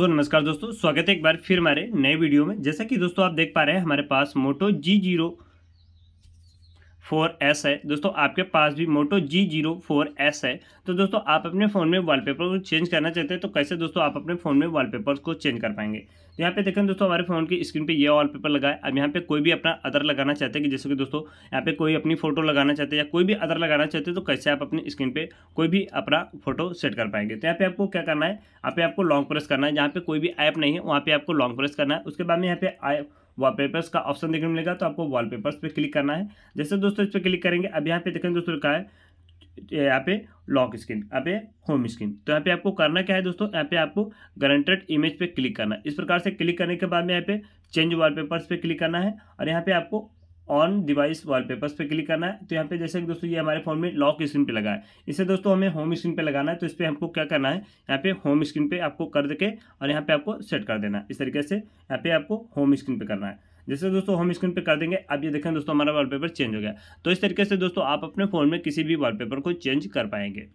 सो नमस्कार दोस्तों स्वागत है एक बार फिर हमारे नए वीडियो में जैसा कि दोस्तों आप देख पा रहे हैं हमारे पास Moto G zero four S है दोस्तों आपके पास भी Moto G zero four S है तो दोस्तों आप अपने फ़ोन में वॉलपेपर को चेंज करना चाहते हैं तो कैसे दोस्तों आप अपने फ़ोन में वॉलपेपर को चेंज कर पाएंगे तो यहाँ पे देखें दोस्तों हमारे फ़ोन की स्क्रीन पे ये वॉलपेपर लगा है अब यहाँ पे कोई भी अपना अदर लगाना चाहते हैं कि जैसे कि दोस्तों यहाँ पे कोई अपनी फ़ोटो लगाना चाहते हैं या कोई भी अदर लगाना चाहते हैं तो कैसे आप अपनी स्क्रीन पे कोई भी अपना फोटो सेट कर पाएंगे तो यहाँ पे आपको क्या करना है यहाँ पे आपको लॉन्ग प्रेस करना है जहाँ पे कोई भी ऐप नहीं है वहाँ पे आपको लॉन्ग प्रेस करना है उसके बाद में यहाँ पे वॉलपेपर्स का ऑप्शन देखने को मिलेगा तो आपको वॉलपेपर्स पे क्लिक करना है जैसे दोस्तों इस पर क्लिक करेंगे अब यहाँ पे देखेंगे दोस्तों लिखा है यहाँ पे लॉक स्क्रीन यहाँ पे होम स्क्रीन तो यहाँ पे आपको करना क्या है दोस्तों यहाँ पे आपको गारंटेड इमेज पे क्लिक करना है इस प्रकार से क्लिक करने के बाद में यहाँ पे चेंज वॉलपेपर्स पे क्लिक करना है और यहाँ पे आपको ऑन डिवाइस वॉलपेपर्स पे क्लिक करना है तो यहाँ पे जैसे कि दोस्तों ये हमारे फोन में लॉक स्क्रीन पे लगा है इसे दोस्तों हमें होम स्क्रीन पे लगाना है तो इस पर हमको क्या करना है यहाँ पे होम स्क्रीन पे आपको कर देके और यहाँ पे आपको सेट कर देना है इस तरीके से यहाँ पे आपको होम स्क्रीन पे करना है जैसे दोस्तों होम स्क्रीन पे कर देंगे अब ये देखें दोस्तों हमारा वॉलपेपर चेंज हो गया तो इस तरीके से दोस्तों आप अपने फ़ोन में किसी भी वॉलपेपर को चेंज कर पाएंगे